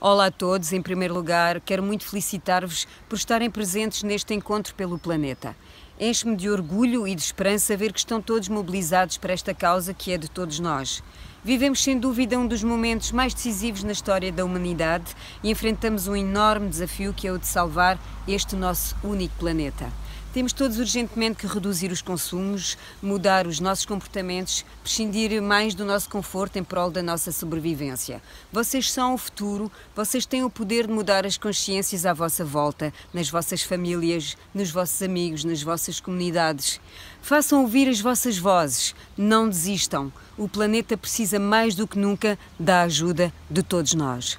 Olá a todos, em primeiro lugar, quero muito felicitar-vos por estarem presentes neste encontro pelo planeta. Enche-me de orgulho e de esperança ver que estão todos mobilizados para esta causa que é de todos nós. Vivemos sem dúvida um dos momentos mais decisivos na história da humanidade e enfrentamos um enorme desafio que é o de salvar este nosso único planeta. Temos todos urgentemente que reduzir os consumos, mudar os nossos comportamentos, prescindir mais do nosso conforto em prol da nossa sobrevivência. Vocês são o futuro, vocês têm o poder de mudar as consciências à vossa volta, nas vossas famílias, nos vossos amigos, nas vossas comunidades. Façam ouvir as vossas vozes, não desistam. O planeta precisa mais do que nunca da ajuda de todos nós.